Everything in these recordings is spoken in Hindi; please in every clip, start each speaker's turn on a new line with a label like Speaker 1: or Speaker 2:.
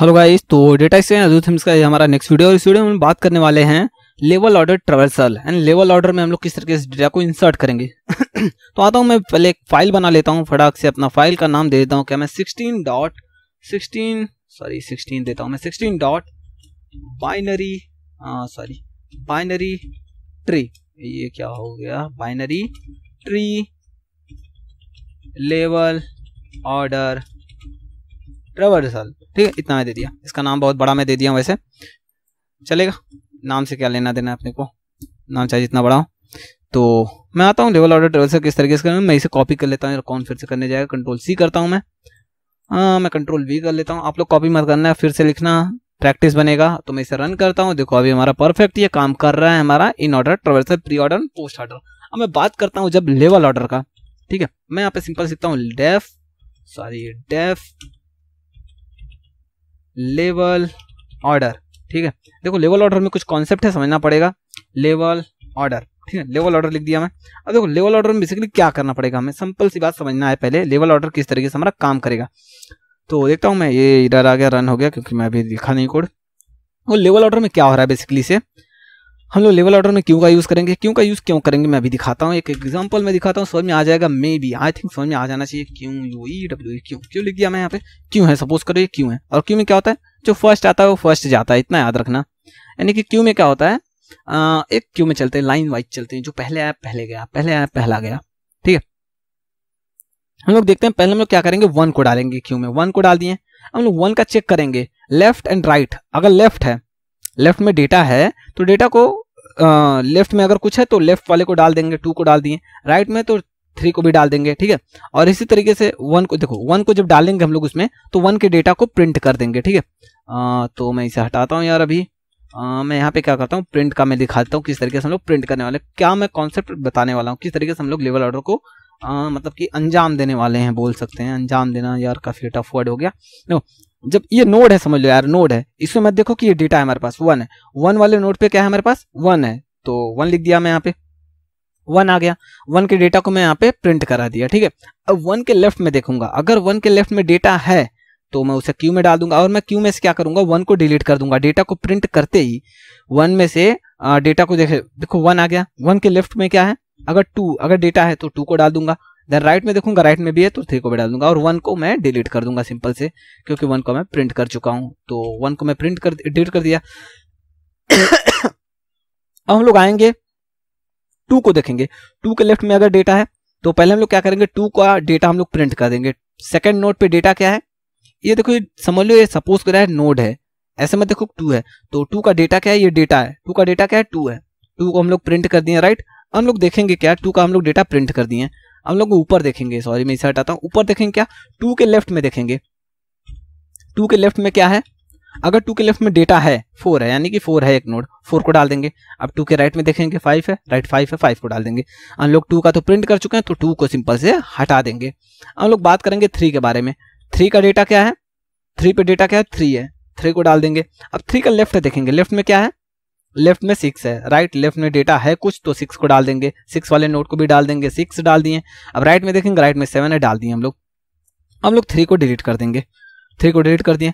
Speaker 1: हेलो गाइस तो डेटा से एल्गोरिथम्स का हमारा नेक्स्ट वीडियो और इस वीडियो में हम बात करने वाले हैं level order traversal and level order में हम लोग किस तरीके से डेटा को इंसर्ट करेंगे तो आता हूँ मैं पहले एक फाइल बना लेता हूँ फटाक से अपना फाइल का नाम दे देता हूँ क्या मैं sixteen dot sixteen sorry sixteen देता हूँ मैं sixteen dot binary sorry binary tree ये क्या हो गया binary tree level order traversal ठीक है इतना मैं दे दिया इसका नाम बहुत बड़ा मैं दे दिया वैसे चलेगा नाम से क्या लेना देना अपने को नाम चाहे जितना बड़ा हो तो मैं आता हूँ लेवल ऑर्डर ट्रेवल्सर किस तरीके से करूँ मैं इसे कॉपी कर लेता हूँ कौन फिर से करने जाएगा कंट्रोल सी करता हूँ मैं हाँ मैं कंट्रोल वी कर लेता हूँ आप लोग कॉपी मत करना है फिर से लिखना प्रैक्टिस बनेगा तो मैं इसे रन करता हूँ देखो अभी हमारा परफेक्ट ये काम कर रहा है हमारा in order traversal pre order post order अब मैं बात करता हूँ जब लेवल ऑर्डर का ठीक है मैं यहाँ पे सिंपल सीखता हूँ def sorry def level order ठीक है देखो लेवल ऑर्डर में कुछ कॉन्सेप्ट है समझना पड़ेगा लेवल ऑर्डर ठीक है लेवल ऑर्डर लिख दिया मैं अब देखो लेवल ऑर्डर में बेसिकली क्या करना पड़ेगा हमें सिंपल सी बात समझना है पहले लेवल ऑर्डर किस तरीके से हमारा काम करेगा तो देखता हूँ मैं ये इधर आ गया रन हो गया क्योंकि मैं अभी लिखा नहीं कोड वो तो लेवल ऑर्डर में क्या हो रहा है बेसिकली से हम लोग लेवल ऑर्डर में क्यों का यूज़ करेंगे क्यों का यूज़ क्यों करेंगे मैं अभी दिखाता हूँ एक एग्जाम्पल मैं दिखाता हूँ समझ में आ जाएगा मे बी आई थिंक समझ में आ जाना चाहिए क्यों यू ई डब्ल्यू क्यों क्यों लिख दिया मैं यहाँ पे क्यों है सपोज करो ये क्यों है और क्यों में क्या होता है जो फर्स्ट आता है वो फर्स्ट जाता है इतना याद रखना यानी कि क्यों में क्या होता है आ, एक क्यों में चलते हैं लाइन वाइज चलते हैं जो पहले आया पहले गया पहले आया पहला गया ठीक है हम लोग देखते हैं पहले हम लोग क्या करेंगे वन को डालेंगे क्यों में वन को डाल दिए हम लोग वन का चेक करेंगे लेफ्ट एंड राइट अगर लेफ्ट है लेफ्ट में डेटा है तो डेटा को लेफ्ट में अगर कुछ है तो लेफ्ट वाले को डाल देंगे टू को डाल दिए राइट में तो थ्री को भी डाल देंगे ठीक है और इसी तरीके से वन को देखो वन को जब डालेंगे हम लोग उसमें तो वन के डेटा को प्रिंट कर देंगे ठीक है तो मैं इसे हटाता हूँ यार अभी आ, मैं यहाँ पे क्या करता हूँ प्रिंट का मैं दिखा देता हूँ किस तरीके से हम लोग प्रिंट करने वाले क्या मैं कॉन्सेप्ट बताने वाला हूँ किस तरीके से हम लोग लेवल ऑर्डर को आ, मतलब कि अंजाम देने वाले हैं बोल सकते हैं अंजाम देना यार काफ़ी टफ वर्ड हो गया जब ये नोड है समझ लो यार नोड है इसमें मत देखो कि ये डेटा है हमारे पास वन है वन वाले नोड पे क्या है हमारे पास वन है तो वन लिख दिया मैं यहाँ पे वन आ गया वन के डेटा को मैं यहाँ पे प्रिंट करा दिया ठीक है अब वन के लेफ्ट में देखूंगा अगर वन के लेफ्ट में डेटा है तो मैं उसे क्यू में डाल दूंगा और मैं क्यू में से क्या करूंगा वन को डिलीट कर दूंगा डेटा को प्रिंट करते ही वन में से डेटा को देखे देखो वन आ गया वन के लेफ्ट में क्या है अगर टू अगर डेटा है तो टू को डाल दूंगा देन राइट में देखूंगा राइट में भी है तो थ्री को भी डाल दूंगा और वन को मैं डिलीट कर दूंगा सिंपल से क्योंकि वन को मैं प्रिंट कर चुका हूं तो वन को मैं प्रिंट कर डिलीट कर दिया अब हम लोग आएंगे टू को देखेंगे टू के लेफ्ट में अगर डेटा है तो पहले हम लोग क्या करेंगे टू का डेटा हम लोग प्रिंट कर देंगे सेकेंड नोट पे डेटा क्या है ये देखो ये समझ लो ये सपोज करा है नोड है ऐसे में देखो टू है तो टू का डेटा क्या है ये डेटा है टू का डेटा क्या है टू है टू को हम लोग प्रिंट कर दिए राइट हम लोग देखेंगे क्या टू का हम लोग डेटा प्रिंट कर दिए हम लोग ऊपर देखेंगे सॉरी मैं इसे हटाता हूँ ऊपर देखेंगे क्या टू के लेफ्ट में देखेंगे टू के लेफ्ट में क्या है अगर टू के लेफ्ट में डेटा है फोर है यानी कि फोर है एक नोड फोर को डाल देंगे अब टू के राइट में देखेंगे फाइव है राइट फाइव है फाइव को डाल देंगे हम लोग टू का तो प्रिंट कर चुके हैं तो टू को सिंपल से हटा देंगे हम लोग बात करेंगे थ्री के बारे में थ्री का डेटा क्या है थ्री पे डेटा क्या है थ्री है थ्री को डाल देंगे अब थ्री का लेफ्ट देखेंगे लेफ्ट में क्या है लेफ्ट में सिक्स है राइट लेफ्ट में डेटा है कुछ तो सिक्स को डाल देंगे सिक्स वाले नोट को भी डाल देंगे सिक्स डाल दिए अब राइट में देखेंगे राइट में सेवन है डाल दिए हम लोग हम लोग थ्री को डिलीट कर देंगे थ्री को डिलीट कर दिए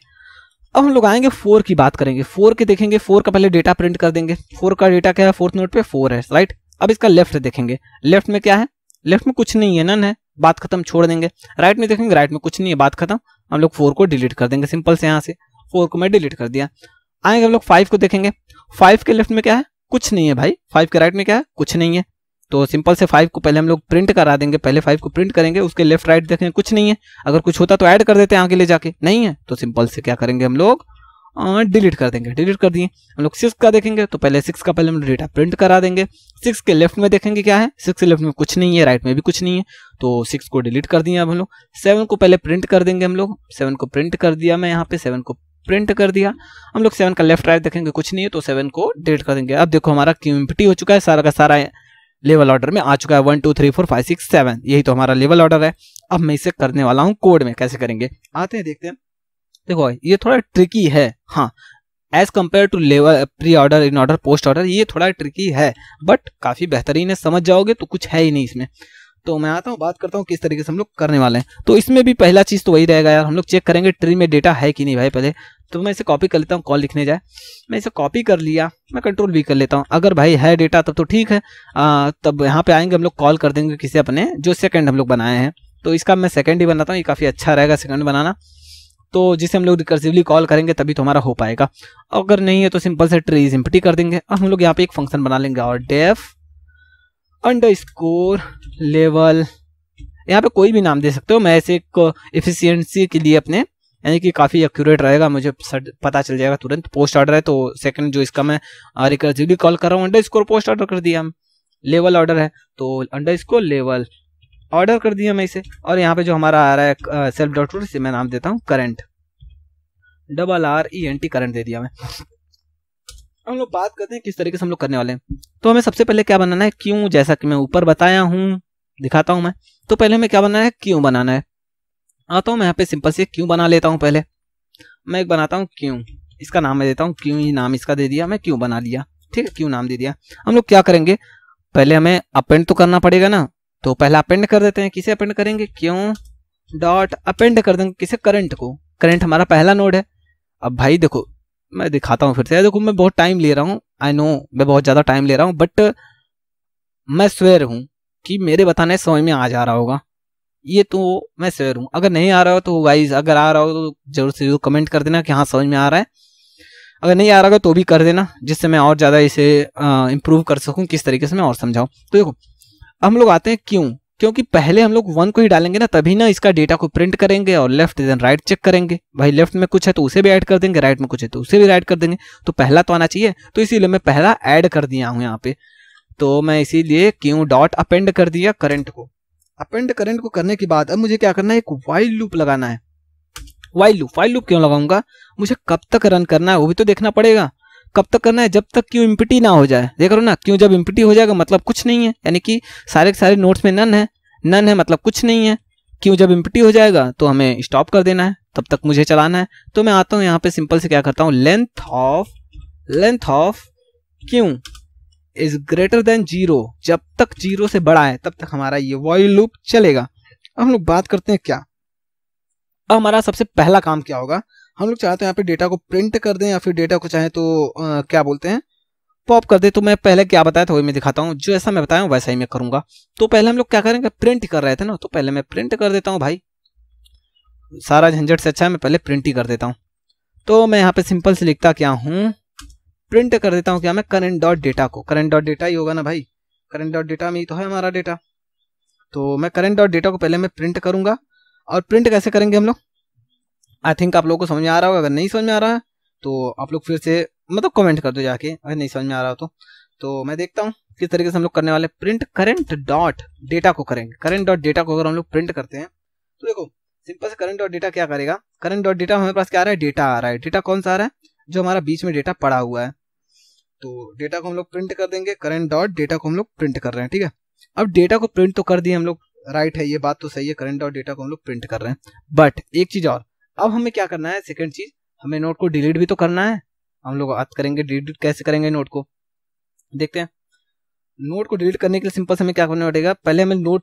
Speaker 1: अब हम लोग आएंगे फोर की बात करेंगे फोर के देखेंगे फोर का पहले डेटा प्रिंट कर देंगे फोर का डेटा क्या है फोर्थ नोट पे फोर है राइट अब इसका लेफ्ट देखेंगे लेफ्ट में क्या है लेफ्ट में कुछ नहीं है नन है बात खत्म छोड़ देंगे राइट में देखेंगे राइट में कुछ नहीं है बात खत्म हम लोग फोर को डिलीट कर देंगे सिंपल से यहाँ से फोर को मैं डिलीट कर दिया आएंगे हम लोग फाइव को देखेंगे फाइव के लेफ्ट में क्या है कुछ नहीं है भाई फाइव के राइट में क्या है कुछ नहीं है तो सिंपल से फाइव को पहले हम लोग प्रिंट करा देंगे पहले फाइव को प्रिंट करेंगे उसके लेफ्ट राइट देखेंगे कुछ नहीं है अगर कुछ होता तो ऐड कर देते हैं आगे ले जाके नहीं है तो सिंपल से क्या करेंगे हम लोग डिलीट कर देंगे डिलीट कर दिए हम लोग सिक्स का देखेंगे तो पहले सिक्स का पहले हम डेटा प्रिंट करा देंगे सिक्स के लेफ्ट में देखेंगे क्या है सिक्स के लेफ्ट में कुछ नहीं है राइट में भी कुछ नहीं है तो सिक्स को डिलीट कर दिया अब हम लोग सेवन को पहले प्रिंट कर देंगे हम लोग सेवन को प्रिंट कर दिया मैं यहाँ पे सेवन को प्रिंट कर दिया हम लोग सेवन का लेफ्ट राइट देखेंगे कुछ नहीं है तो सेवन को डिलीट कर देंगे अब देखो हमारा क्यूम्पिटी हो चुका है सारा का सारा लेवल ऑर्डर में आ चुका है one two three four five six seven यही तो हमारा लेवल ऑर्डर है अब मैं इसे करने वाला हूँ कोड में कैसे करेंगे आते हैं देखते हैं देखो ये थोड़ा ट्रिकी है हाँ as compared to level pre order in order post order ये थोड़ा ट्रिकी है बट काफ़ी बेहतरीन है समझ जाओगे तो कुछ है ही नहीं इसमें तो मैं आता हूँ बात करता हूँ किस तरीके से हम लोग करने वाले हैं तो इसमें भी पहला चीज़ तो वही रहेगा यार हम लोग चेक करेंगे ट्री में डेटा है कि नहीं भाई पहले तो मैं इसे कॉपी कर लेता हूँ कॉल लिखने जाए मैं इसे कॉपी कर लिया मैं कंट्रोल भी कर लेता हूँ अगर भाई है डेटा तब तो ठीक है आ, तब यहाँ पे आएंगे हम लोग कॉल कर देंगे किसी अपने जो सेकंड हम लोग बनाए हैं तो इसका मैं सेकंड ही बनाता हूँ ये काफ़ी अच्छा रहेगा सेकंड बनाना तो जिसे हम लोग रिकर्सिवली कॉल करेंगे तभी तो हमारा हो पाएगा अगर नहीं है तो सिंपल से ट्री सिंपटी कर देंगे और हम लोग यहाँ पे एक फंक्शन बना लेंगे और डेफ अंडर स्कोर लेवल यहाँ पे कोई भी नाम दे सकते हो मैं ऐसे एक एफिशिएंसी के लिए अपने यानी कि काफ़ी एक्यूरेट रहेगा मुझे पता चल जाएगा तुरंत पोस्ट ऑर्डर है तो सेकंड जो इसका मैं रिकर्सिवली कॉल कर रहा हूँ अंडर स्कोर पोस्ट ऑर्डर कर दिया हम लेवल ऑर्डर है तो अंडर स्कोर लेवल ऑर्डर कर दिया मैं इसे और यहाँ पे जो हमारा आ रहा है सेल्फ डॉक्टर इसे मैं नाम देता हूँ current double R E N T current दे दिया मैं हम लोग बात करते हैं किस तरीके से हम लोग करने वाले हैं तो हमें सबसे पहले क्या बनाना है क्यों जैसा कि मैं ऊपर बताया हूँ दिखाता हूँ मैं तो पहले हमें क्या बनाना है क्यों बनाना है आता हूँ तो मैं यहाँ पे सिंपल से क्यों बना लेता हूँ पहले मैं एक बनाता हूँ क्यों इसका नाम मैं देता हूँ क्यों ये नाम इसका दे दिया मैं क्यों बना लिया ठीक है क्यों नाम दे दिया हम लोग क्या करेंगे पहले हमें अपेंड तो करना पड़ेगा ना तो पहले अपेंड कर देते हैं किसे अपेंड करेंगे क्यों डॉट अपेंड कर देंगे किसे करंट को करंट हमारा पहला नोड है अब भाई देखो मैं दिखाता हूँ फिर से देखो मैं बहुत टाइम ले रहा हूँ आई नो मैं बहुत ज़्यादा टाइम ले रहा हूँ बट मैं स्वेयर हूँ कि मेरे बताने समझ में आ जा रहा होगा ये तो मैं स्वेयर हूँ अगर नहीं आ रहा हो तो वाइज अगर आ रहा हो तो जरूर से जरूर कमेंट कर देना कि हाँ समझ में आ रहा है अगर नहीं आ रहा होगा तो भी कर देना जिससे मैं और ज़्यादा इसे इम्प्रूव कर सकूँ किस तरीके से मैं और समझाऊँ तो देखो हम लोग आते हैं क्यों क्योंकि पहले हम लोग वन को ही डालेंगे ना तभी ना इसका डेटा को प्रिंट करेंगे और लेफ्ट देन राइट चेक करेंगे भाई लेफ्ट में कुछ है तो उसे भी ऐड कर देंगे राइट में कुछ है तो उसे भी राइट कर देंगे तो पहला तो आना चाहिए तो इसीलिए मैं पहला ऐड कर दिया हूँ यहाँ पे तो मैं इसीलिए क्यों डॉट अपेंड कर दिया करंट को अपेंड करंट को करने के बाद अब मुझे क्या करना है एक वाइल लूप लगाना है वाइल लूप वाइल लूप क्यों लगाऊंगा मुझे कब तक रन करना है वो भी तो देखना पड़ेगा कब तक करना है जब तक क्यों इम्पिटी ना हो जाए देख रहे हो ना क्यों जब इम्पिटी हो जाएगा मतलब कुछ नहीं है यानी कि सारे के सारे नोट्स में नन है नन है मतलब कुछ नहीं है क्यों जब इम्पिटी हो जाएगा तो हमें स्टॉप कर देना है तब तक मुझे चलाना है तो मैं आता हूँ यहाँ पे सिंपल से क्या करता हूँ length of length of queue is greater than zero जब तक जीरो से बड़ा है तब तक हमारा ये वॉइल लूप चलेगा अब हम लोग बात करते हैं क्या अब हमारा सबसे पहला काम क्या होगा हम लोग चाहते हैं यहाँ पे डेटा को प्रिंट कर दें या फिर डेटा को चाहें तो आ, क्या बोलते हैं पॉप कर दे तो मैं पहले क्या बताया था वही मैं दिखाता हूँ जो ऐसा मैं बताया हूँ वैसा ही मैं करूँगा तो पहले हम लोग क्या करेंगे प्रिंट कर रहे थे ना तो पहले मैं प्रिंट कर देता हूँ भाई सारा झंझट से अच्छा है मैं पहले प्रिंट ही कर देता हूँ तो मैं यहाँ पे सिंपल से लिखता क्या हूँ प्रिंट कर देता हूँ क्या मैं करेंट डॉट डेटा को करेंट डॉट डेटा ही होगा ना भाई करेंट डॉट डेटा में ही तो है हमारा डेटा तो मैं करेंट डॉट डेटा को पहले मैं प्रिंट करूँगा और प्रिंट कैसे करेंगे हम लोग आई थिंक आप लोग को समझ में आ रहा होगा अगर नहीं समझ में आ रहा है तो आप लोग फिर से मतलब कमेंट कर दो जाके अगर नहीं समझ में आ रहा हो तो तो मैं देखता हूँ किस तरीके से हम लोग करने वाले प्रिंट करेंट डॉट डेटा को करेंगे करेंट डॉट डेटा को अगर हम लोग प्रिंट करते हैं तो देखो सिंपल से करेंट डॉट डेटा क्या करेगा करेंट डॉट डेटा हमारे पास क्या आ रहा है डेटा आ रहा है डेटा कौन सा आ रहा है जो हमारा बीच में डेटा पड़ा हुआ है तो डेटा को हम लोग प्रिंट कर देंगे करेंट डॉट डेटा को हम लोग प्रिंट कर रहे हैं ठीक है अब डेटा को प्रिंट तो कर दिए हम लोग राइट है ये बात तो सही है करेंट डॉट डेटा को हम लोग प्रिंट कर रहे हैं बट एक चीज और अब हमें क्या करना है सेकेंड चीज हमें नोट को डिलीट भी तो करना है हम लोग बात करेंगे डिलीट कैसे करेंगे नोट को देखते हैं नोट को डिलीट करने के लिए सिंपल से हमें क्या करना पड़ेगा पहले हमें नोट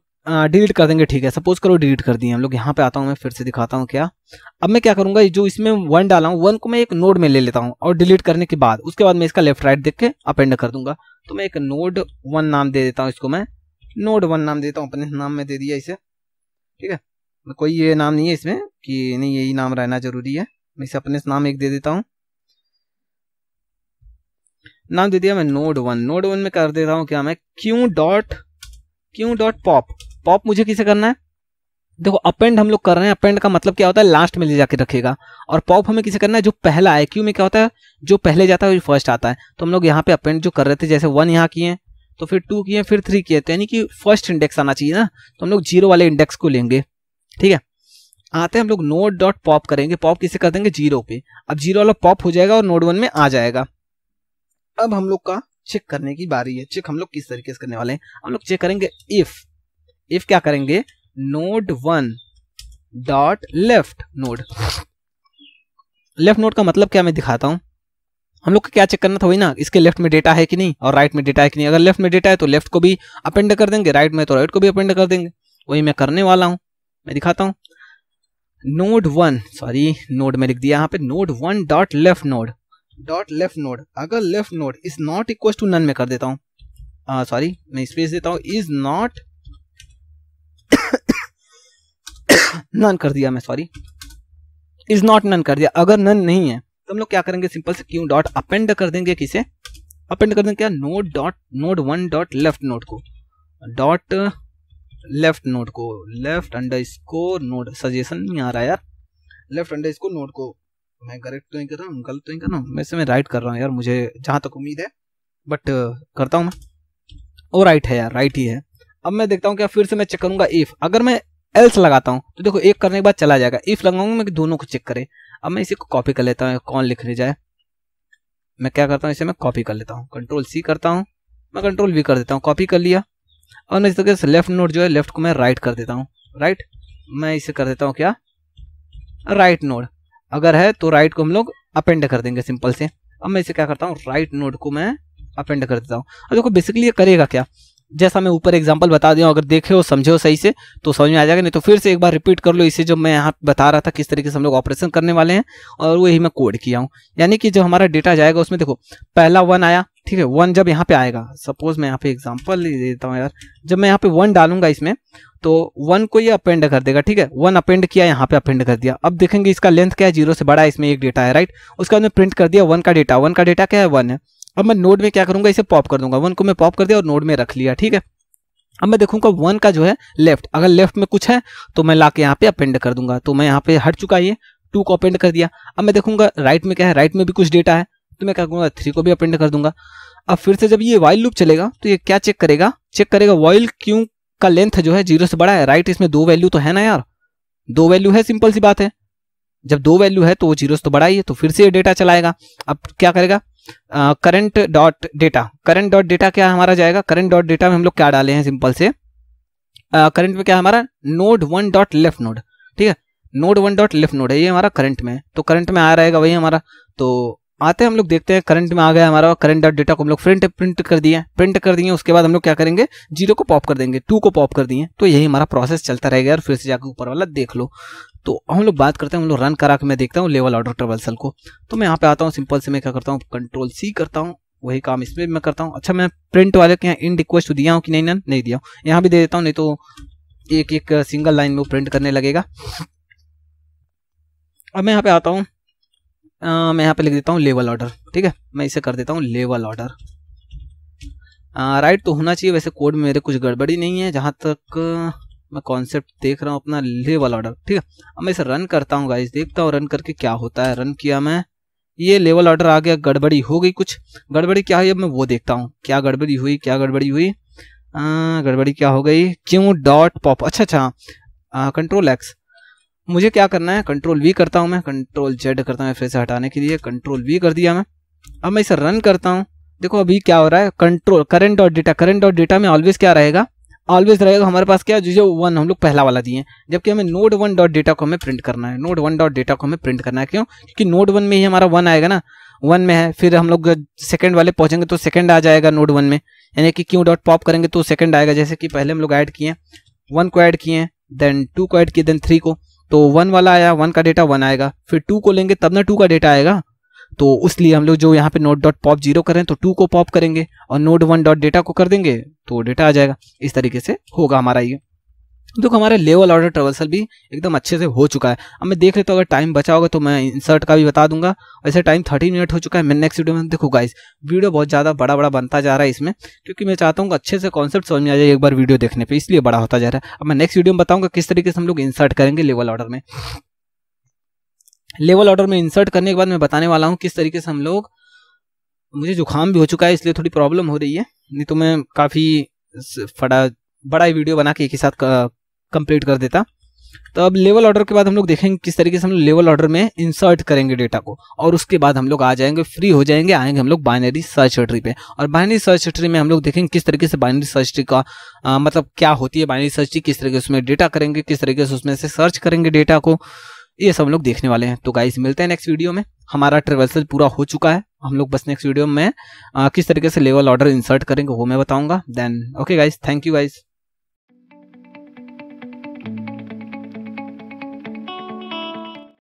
Speaker 1: डिलीट कर देंगे ठीक है सपोज करो डिलीट कर दिए हम लोग यहाँ पे आता हूँ मैं फिर से दिखाता हूँ क्या अब मैं क्या करूँगा जो इसमें वन डाला हूँ वन को मैं एक नोड में ले लेता हूँ और डिलीट करने के बाद उसके बाद मैं इसका लेफ्ट राइट देख के अपेंड कर दूंगा तो मैं एक नोड वन नाम दे देता हूँ इसको मैं नोड वन नाम देता हूँ अपने नाम में दे दिया इसे ठीक है कोई ये नाम नहीं है इसमें कि नहीं यही नाम रहना जरूरी है मैं इसे अपने नाम एक दे देता हूँ नाम दे दिया मैं नोड वन नोड वन में कर दे रहा हूँ क्या मैं queue dot queue dot pop pop मुझे किसे करना है देखो अपेंड हम लोग कर रहे हैं अपेंड का मतलब क्या होता है लास्ट में ले जाके रखेगा और पॉप हमें किसे करना है जो पहला है क्यू में क्या होता है जो पहले जाता है वो फर्स्ट आता है तो हम लोग यहाँ पे अपेंड जो कर रहे थे जैसे वन यहाँ किए तो फिर टू किए फिर थ्री किए तो यानी कि फर्स्ट इंडेक्स आना चाहिए ना तो हम लोग जीरो वाले इंडेक्स को लेंगे ठीक है आते हैं हम लोग नोड डॉट पॉप करेंगे पॉप किसे कर देंगे जीरो पे अब जीरो वाला पॉप हो जाएगा और नोड वन में आ जाएगा अब हम लोग का चेक करने की बारी है चेक हम लोग किस तरीके से करने वाले हैं हम लोग चेक करेंगे इफ इफ क्या करेंगे node one dot left node left node का मतलब क्या मैं दिखाता हूं हम लोग को क्या चेक करना था वही ना इसके लेफ्ट में डेटा है कि नहीं और राइट में डेटा है कि नहीं अगर लेफ्ट में डेटा है तो लेफ्ट को भी अपेंड कर देंगे राइट में तो राइट को भी अपेंड कर देंगे वही मैं करने वाला हूं मैं दिखाता हूँ नोड वन सॉरी नोड में लिख दिया यहाँ पे node one dot left node dot left node अगर left node is not equal to none में कर देता हूँ सॉरी मैं स्पेस देता हूँ इज नॉट नन कर दिया मैं सॉरी इज नॉट नन कर दिया अगर नन नहीं है तो हम लोग क्या करेंगे सिंपल से क्यू डॉट अपेंड कर देंगे किसे अपेंड कर देंगे क्या node dot node one dot left node को डॉट लेफ्ट नोट को left underscore node suggestion नहीं आ रहा यार लेफ्ट अंडर स्कोर नोट को मैं करेक्ट तो नहीं कर रहा हूँ गलत तो नहीं कर रहा हूँ वैसे मैं राइट कर रहा हूँ यार मुझे जहाँ तक उम्मीद है बट uh, करता हूँ मैं वो राइट है यार राइट ही है अब मैं देखता हूँ क्या फिर से मैं चेक करूंगा इफ अगर मैं एल्स लगाता हूँ तो देखो एक करने के बाद चला जाएगा इफ लगाऊंगा मैं दोनों को चेक करे अब मैं इसी को कॉपी कर लेता हूँ कौन लिख जाए मैं क्या करता हूँ इसे मैं कॉपी कर लेता हूँ कंट्रोल सी करता हूँ मैं कंट्रोल वी कर देता हूँ कॉपी कर लिया और मैं इस तरीके से लेफ्ट नोड जो है लेफ्ट को मैं राइट कर देता हूँ राइट मैं इसे कर देता हूँ क्या राइट नोड अगर है तो राइट को हम लोग अपेंड कर देंगे सिंपल से अब मैं इसे क्या करता हूँ राइट नोड को मैं अपेंड कर देता हूँ अब देखो बेसिकली ये करेगा क्या जैसा मैं ऊपर एग्जाम्पल बता दिया अगर देखे हो समझे हो सही से तो समझ में आ जाएगा नहीं तो फिर से एक बार रिपीट कर लो इसे जो मैं यहाँ बता रहा था किस तरीके से हम लोग ऑपरेशन करने वाले हैं और वही मैं कोड किया हूँ यानी कि जो हमारा डेटा जाएगा उसमें देखो पहला वन आया ठीक है वन जब यहाँ पे आएगा सपोज मैं यहाँ पे एग्जाम्पल देता हूँ यार जब मैं यहाँ पे वन डालूंगा इसमें तो वन को ये अपेंड कर देगा ठीक है वन अपेंड किया यहाँ पे अपेंड कर दिया अब देखेंगे इसका लेंथ क्या है जीरो से बड़ा है इसमें एक डेटा है राइट उसके बाद में प्रिंट कर दिया वन का डेटा वन का डेटा क्या है वन है अब मैं नोड में क्या करूंगा इसे पॉप कर दूंगा वन को मैं पॉप कर दिया और नोड में रख लिया ठीक है अब मैं देखूंगा वन का जो है लेफ्ट अगर लेफ्ट में कुछ है तो मैं ला के यहाँ पे अपेंड कर दूंगा तो मैं यहाँ पे हट चुका ये टू को अपेंड कर दिया अब मैं देखूंगा राइट में क्या है राइट में भी कुछ डेटा है तो मैं क्या करूंगा थ्री को भी अपेंड कर दूंगा अब फिर से जब ये वाइल लूप चलेगा तो ये क्या चेक करेगा चेक करेगा वाइल क्यों का लेंथ जो है जीरो से बड़ा है राइट इसमें दो वैल्यू तो है ना यार दो वैल्यू है सिंपल सी बात है जब दो वैल्यू है तो वो जीरो से तो बड़ा ही है तो फिर से ये डेटा चलाएगा अब क्या करेगा current dot data current dot data क्या हमारा जाएगा करंट डॉट डेटा में हम लोग क्या डाले हैं सिंपल से करंट uh, में क्या हमारा node one dot left node ठीक है node one dot left node है ये हमारा करंट में तो करंट में आ रहेगा वही हमारा तो आते हैं हम लोग देखते हैं करंट में आ गया हमारा करंट डॉट डेटा को हम लोग प्रिंट प्रिंट कर दिए प्रिंट कर दिए उसके बाद हम लोग क्या करेंगे जीरो को पॉप कर देंगे टू को पॉप कर दिए तो यही हमारा प्रोसेस चलता रहेगा और फिर से जाकर ऊपर वाला देख लो तो हम लोग बात करते हैं हम लोग रन करा के मैं देखता हूँ लेवल ऑर्डर ट्रेवल्सल को तो मैं यहाँ पे आता हूँ सिंपल से मैं क्या करता हूँ कंट्रोल सी करता हूँ वही काम इसमें मैं करता हूँ अच्छा मैं प्रिंट वाले के यहाँ इन रिक्वेस्ट तो दिया हूँ कि नहीं ना नहीं दिया हूँ यहाँ भी दे देता हूँ नहीं तो एक एक सिंगल लाइन में प्रिंट करने लगेगा अब मैं यहाँ पे आता हूँ मैं यहाँ पे लिख देता हूँ लेवल ऑर्डर ठीक है मैं इसे कर देता हूँ लेवल ऑर्डर राइट तो होना चाहिए वैसे कोड में मेरे कुछ गड़बड़ी नहीं है जहाँ तक मैं कॉन्सेप्ट देख रहा हूँ अपना ले वाला ऑर्डर ठीक है अब मैं इसे रन करता हूँ गाइज देखता हूँ रन करके क्या होता है रन किया मैं ये लेवल ऑर्डर आ गया गड़बड़ी हो गई कुछ गड़बड़ी क्या हुई अब मैं वो देखता हूँ क्या गड़बड़ी हुई क्या गड़बड़ी हुई गड़बड़ी क्या हो गई क्यों डॉट पॉप अच्छा अच्छा कंट्रोल एक्स मुझे क्या करना है कंट्रोल वी करता हूँ मैं कंट्रोल जेड करता हूँ फिर से हटाने के लिए कंट्रोल वी कर दिया मैं अब मैं इसे रन करता हूँ देखो अभी क्या हो रहा है control current dot data current dot data में ऑलवेज क्या रहेगा ऑलवेज रहेगा तो हमारे पास क्या जो वन हम लोग पहला वाला दिए जबकि हमें नोड वन डॉट डेटा को हमें प्रिंट करना है नोड वन डॉट डेटा को हमें प्रिंट करना है क्यों क्योंकि नोड वन में ही हमारा वन आएगा ना वन में है फिर हम लोग सेकंड वाले पहुंचेंगे तो सेकंड आ जाएगा नोड वन में यानी कि क्यू डॉट पॉप करेंगे तो सेकंड आएगा जैसे कि पहले हम लोग ऐड किए वन को ऐड किए देन टू को ऐड किए देन थ्री को तो वन वाला आया वन का डेटा वन आएगा फिर टू को लेंगे तब ना टू का डेटा आएगा तो उसलिए हम लोग जो यहाँ पे नोट डॉट पॉप जीरो करें तो टू को पॉप करेंगे और नोट वन डॉट डेटा को कर देंगे तो डेटा आ जाएगा इस तरीके से होगा हमारा ये देखो हमारा लेवल ऑर्डर ट्रेवर्सल भी एकदम अच्छे से हो चुका है अब मैं देख लेता हूँ अगर टाइम बचा होगा तो मैं इंसर्ट का भी बता दूंगा वैसे टाइम थर्टी मिनट हो चुका है मैं नेक्स्ट वीडियो में देखो गाइस वीडियो बहुत ज़्यादा बड़ा बड़ा बनता जा रहा है इसमें क्योंकि मैं चाहता हूँ अच्छे से कॉन्सेप्ट समझ में आ जाए एक बार वीडियो देखने पर इसलिए बड़ा होता जा रहा है अब मैं नेक्स्ट वीडियो में बताऊँगा किस तरीके से हम लोग इंसर्ट करेंगे लेवल ऑर्डर में लेवल ऑर्डर में इंसर्ट करने के बाद मैं बताने वाला हूँ किस तरीके से हम लोग मुझे जुकाम भी हो चुका है इसलिए थोड़ी प्रॉब्लम हो रही है नहीं तो मैं काफ़ी फटा बड़ा ही वीडियो बना के एक ही साथ कंप्लीट कर देता तो अब लेवल ऑर्डर के बाद हम लोग देखेंगे किस तरीके से हम लोग लेवल ऑर्डर में इंसर्ट करेंगे डेटा को और उसके बाद हम लोग आ जाएंगे फ्री हो जाएंगे आएंगे हम लोग बाइनरी सर्च ट्री पे और बाइनरी सर्च ट्री में हम लोग देखेंगे किस तरीके से बाइनरी सर्च ट्री का आ, मतलब क्या होती है बाइनरी सर्च ट्री किस तरीके से उसमें डेटा करेंगे किस तरीके से उसमें से सर्च करेंगे डेटा को ये सब लोग देखने वाले हैं तो गाइज मिलते हैं नेक्स्ट वीडियो में हमारा ट्रेवल्सल पूरा हो चुका है हम लोग बस नेक्स्ट वीडियो में आ, किस तरीके से लेवल ऑर्डर इंसर्ट करेंगे वो मैं बताऊंगा then okay guys thank you guys